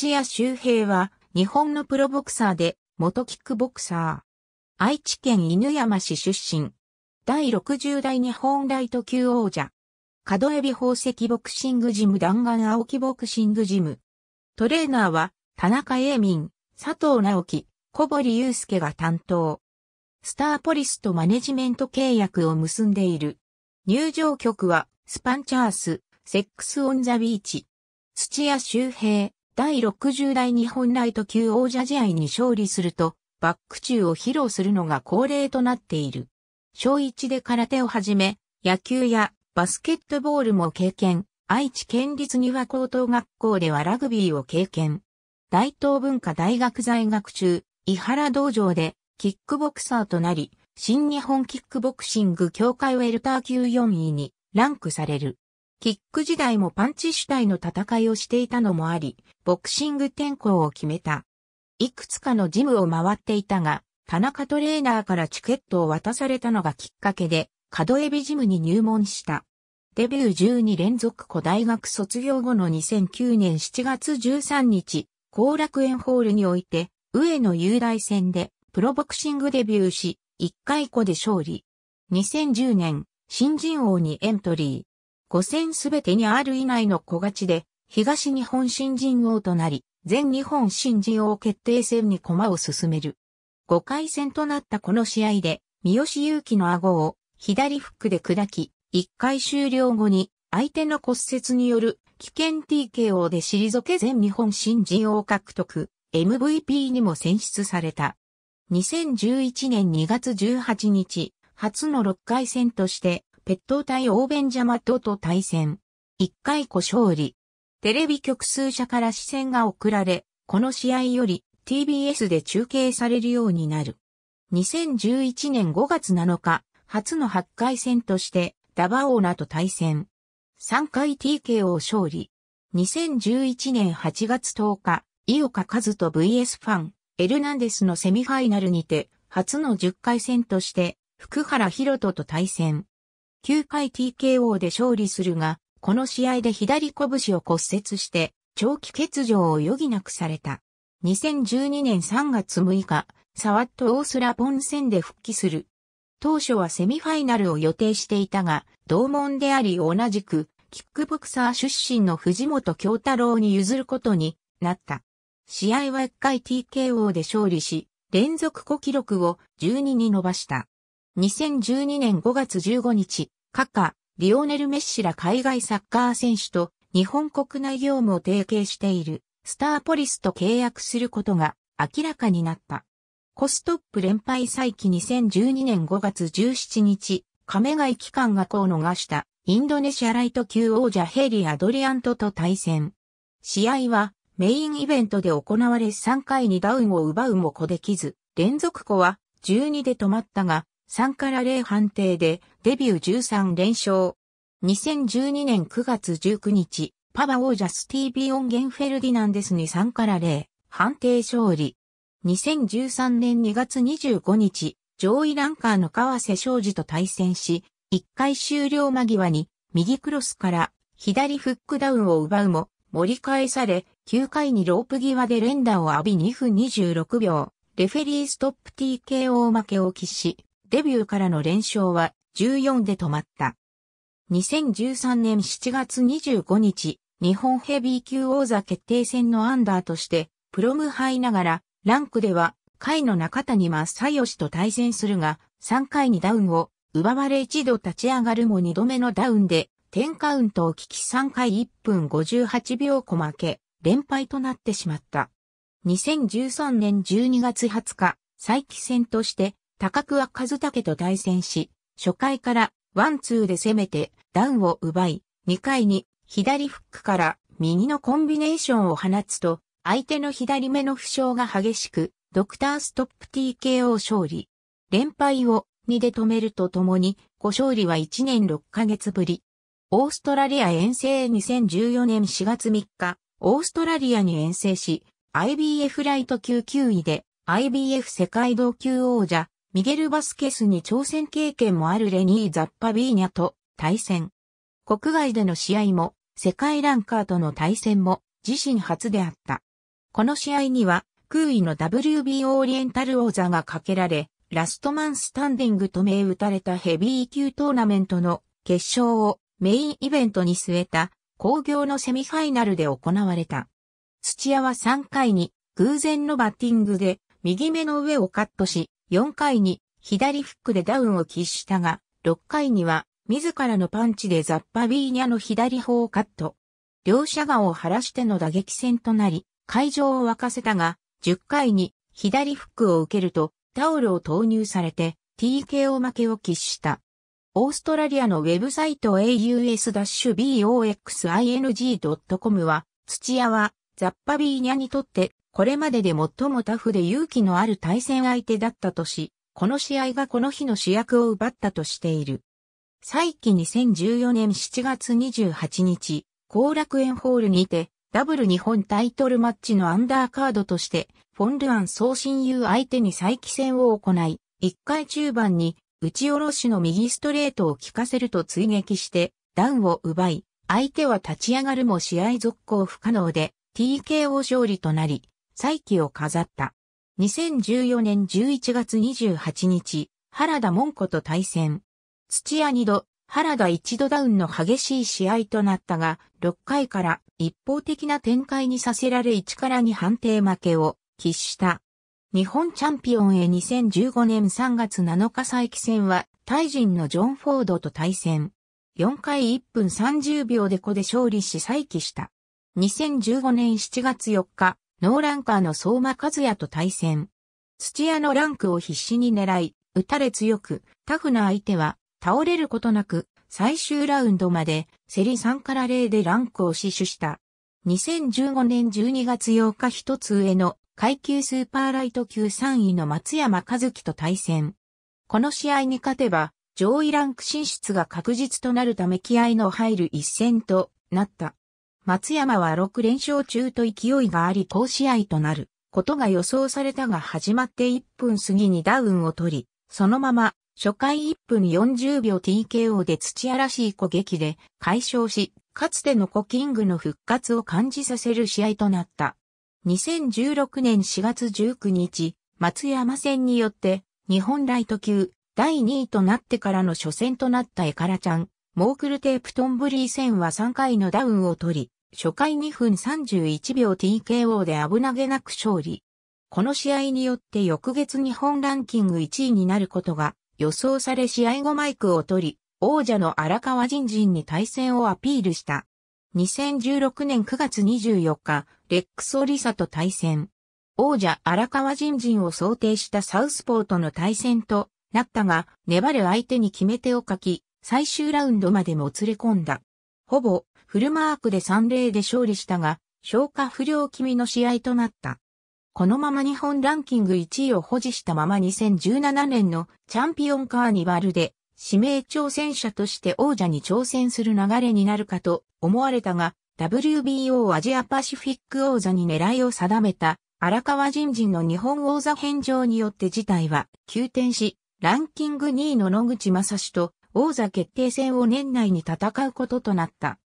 土屋周平は日本のプロボクサーで元キックボクサー。愛知県犬山市出身。第60代日本ライト級王者。角エビ宝石ボクシングジム弾丸青木ボクシングジム。トレーナーは田中英民、佐藤直樹、小堀祐介が担当。スターポリスとマネジメント契約を結んでいる。入場曲はスパンチャース、セックスオンザビーチ。土屋周平。第60代日本ライト級王者試合に勝利すると、バック中を披露するのが恒例となっている。小1で空手をはじめ、野球やバスケットボールも経験、愛知県立丹羽高等学校ではラグビーを経験。大東文化大学在学中、伊原道場でキックボクサーとなり、新日本キックボクシング協会ウェルター級4位にランクされる。キック時代もパンチ主体の戦いをしていたのもあり、ボクシング転向を決めた。いくつかのジムを回っていたが、田中トレーナーからチケットを渡されたのがきっかけで、角エビジムに入門した。デビュー12連続古大学卒業後の2009年7月13日、後楽園ホールにおいて、上野雄大戦でプロボクシングデビューし、1回子で勝利。2010年、新人王にエントリー。5戦すべてに R 以内の小勝ちで、東日本新人王となり、全日本新人王決定戦に駒を進める。5回戦となったこの試合で、三好祐希の顎を左フックで砕き、1回終了後に相手の骨折による危険 TKO で退け全日本新人王獲得、MVP にも選出された。2011年2月18日、初の6回戦としてッ当隊オーベンジャマトと対戦。一回故勝利。テレビ局数社から視線が送られ、この試合より TBS で中継されるようになる。2011年5月7日、初の8回戦としてダバオーナと対戦。3回 TKO 勝利。2011年8月10日、井岡和人 VS ファン、エルナンデスのセミファイナルにて、初の10回戦として、福原博人と対戦。9回 TKO で勝利するが、この試合で左拳を骨折して、長期欠場を余儀なくされた。2012年3月6日、サワットオースラポン戦で復帰する。当初はセミファイナルを予定していたが、同門であり同じく、キックボクサー出身の藤本京太郎に譲ることになった。試合は1回 TKO で勝利し、連続5記録を12に伸ばした。2012年5月15日、カカ、リオネル・メッシら海外サッカー選手と日本国内業務を提携しているスターポリスと契約することが明らかになった。コストップ連敗再起2012年5月17日、亀貝機関がこを逃したインドネシアライト級王者ヘリ・アドリアントと対戦。試合はメインイベントで行われ3回にダウンを奪うもこできず、連続子は12で止まったが、3から0判定でデビュー13連勝。2012年9月19日、パワジャスティービー・オンゲン・フェルディナンデスに3から0判定勝利。2013年2月25日、上位ランカーの川瀬昌司と対戦し、1回終了間際に右クロスから左フックダウンを奪うも、盛り返され、9回にロープ際で連打を浴び2分26秒、レフェリーストップ TKO 負けを喫し、デビューからの連勝は14で止まった。2013年7月25日、日本ヘビー級王座決定戦のアンダーとして、プロムイながら、ランクでは、回の中谷正義と対戦するが、3回にダウンを、奪われ一度立ち上がるも2度目のダウンで、10カウントを聞き3回1分58秒こまけ、連敗となってしまった。2013年12月20日、再起戦として、高桑和武と対戦し、初回からワンツーで攻めてダウンを奪い、2回に左フックから右のコンビネーションを放つと、相手の左目の負傷が激しく、ドクターストップ TKO 勝利。連敗を2で止めるとともに、5勝利は1年6ヶ月ぶり。オーストラリア遠征2014年4月3日、オーストラリアに遠征し、IBF ライト級9位で IBF 世界同級王者ミゲル・バスケスに挑戦経験もあるレニー・ザッパビーニャと対戦。国外での試合も、世界ランカーとの対戦も、自身初であった。この試合には、空位の WB オリエンタル王座がかけられ、ラストマンスタンディングと銘打たれたヘビー級トーナメントの決勝をメインイベントに据えた工業のセミファイナルで行われた。土屋は3回に偶然のバッティングで右目の上をカットし、4回に左フックでダウンを喫したが、6回には自らのパンチでザッパビーニャの左方をカット。両者顔を晴らしての打撃戦となり、会場を沸かせたが、10回に左フックを受けるとタオルを投入されて TKO 負けを喫した。オーストラリアのウェブサイト aus-boxing.com は、土屋はザッパビーニャにとってこれまでで最もタフで勇気のある対戦相手だったとし、この試合がこの日の主役を奪ったとしている。再起2014年7月28日、後楽園ホールにて、ダブル日本タイトルマッチのアンダーカードとして、フォン・ルアン総親友相手に再起戦を行い、1回中盤に、打ち下ろしの右ストレートを効かせると追撃して、ダウンを奪い、相手は立ち上がるも試合続行不可能で、TKO 勝利となり、再起を飾った。2014年11月28日、原田門子と対戦。土屋2度、原田1度ダウンの激しい試合となったが、6回から一方的な展開にさせられ1から2判定負けを喫した。日本チャンピオンへ2015年3月7日再起戦は、タイ人のジョン・フォードと対戦。4回1分30秒で子で勝利し再起した。2015年7月4日、ノーランカーの相馬和也と対戦。土屋のランクを必死に狙い、打たれ強く、タフな相手は倒れることなく、最終ラウンドまで、セリ3から0でランクを死守した。2015年12月8日一つ上の階級スーパーライト級3位の松山和樹と対戦。この試合に勝てば、上位ランク進出が確実となるため気合の入る一戦となった。松山は6連勝中と勢いがあり好試合となることが予想されたが始まって1分過ぎにダウンを取り、そのまま初回1分40秒 TKO で土らしい攻撃で解消し、かつてのコキングの復活を感じさせる試合となった。2016年4月19日、松山戦によって日本ライト級第2位となってからの初戦となったエカラちゃん、モークルテープトンブリー戦は3回のダウンを取り、初回2分31秒 TKO で危なげなく勝利。この試合によって翌月日本ランキング1位になることが予想され試合後マイクを取り、王者の荒川人人に対戦をアピールした。2016年9月24日、レックスオリサと対戦。王者荒川人人を想定したサウスポートの対戦となったが、粘る相手に決め手を書き、最終ラウンドまでもつれ込んだ。ほぼフルマークで3例で勝利したが、消化不良気味の試合となった。このまま日本ランキング1位を保持したまま2017年のチャンピオンカーニバルで指名挑戦者として王者に挑戦する流れになるかと思われたが、WBO アジアパシフィック王座に狙いを定めた荒川人人の日本王座返上によって事態は急転し、ランキング2位の野口正史と王座決定戦を年内に戦うこととなった。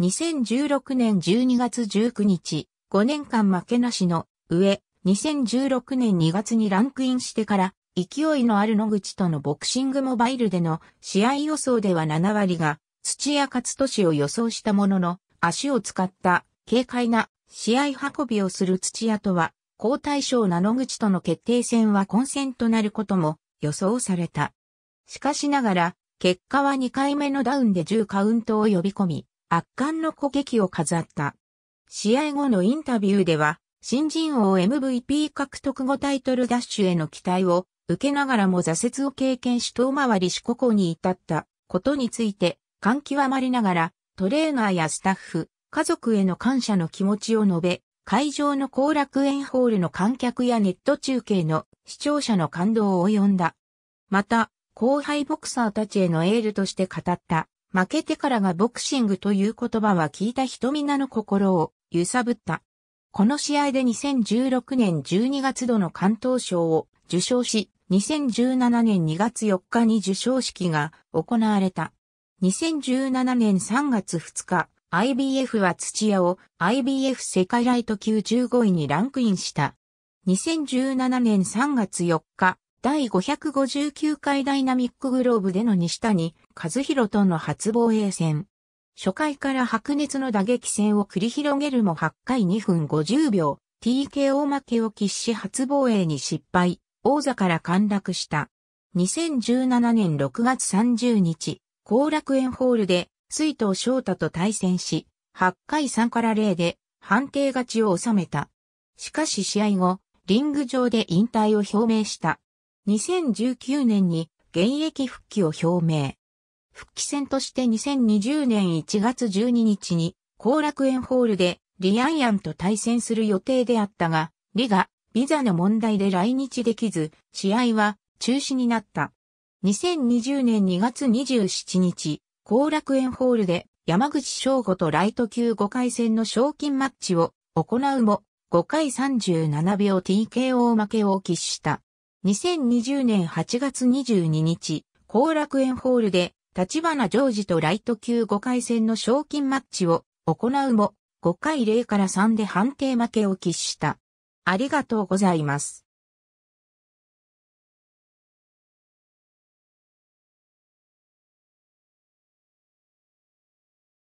2016年12月19日、5年間負けなしの上、2016年2月にランクインしてから、勢いのある野口とのボクシングモバイルでの試合予想では7割が土屋勝利を予想したものの、足を使った軽快な試合運びをする土屋とは、交代賞な野口との決定戦は混戦となることも予想された。しかしながら、結果は2回目のダウンで10カウントを呼び込み、圧巻の攻撃を飾った。試合後のインタビューでは、新人王 MVP 獲得後タイトルダッシュへの期待を受けながらも挫折を経験し遠回りしここに至ったことについて感極まりながらトレーナーやスタッフ、家族への感謝の気持ちを述べ、会場の後楽園ホールの観客やネット中継の視聴者の感動を呼んだ。また、後輩ボクサーたちへのエールとして語った負けてからがボクシングという言葉は聞いた人皆の心を揺さぶった。この試合で2016年12月度の関東賞を受賞し、2017年2月4日に受賞式が行われた。2017年3月2日、IBF は土屋を IBF 世界ライト級15位にランクインした。2017年3月4日、第559回ダイナミックグローブでの西谷和弘との初防衛戦。初回から白熱の打撃戦を繰り広げるも8回2分50秒、TKO 負けを喫し初防衛に失敗、王座から陥落した。2017年6月30日、後楽園ホールで、水藤翔太と対戦し、8回3から0で、判定勝ちを収めた。しかし試合後、リング上で引退を表明した。2019年に現役復帰を表明。復帰戦として2020年1月12日に、後楽園ホールでリアンヤンと対戦する予定であったが、リがビザの問題で来日できず、試合は中止になった。2020年2月27日、後楽園ホールで山口翔吾とライト級5回戦の賞金マッチを行うも、5回37秒 TKO 負けを喫した。2020年8月22日、後楽園ホールで立花ジョージとライト級5回戦の賞金マッチを行うも、5回0から3で判定負けを喫した。ありがとうございます。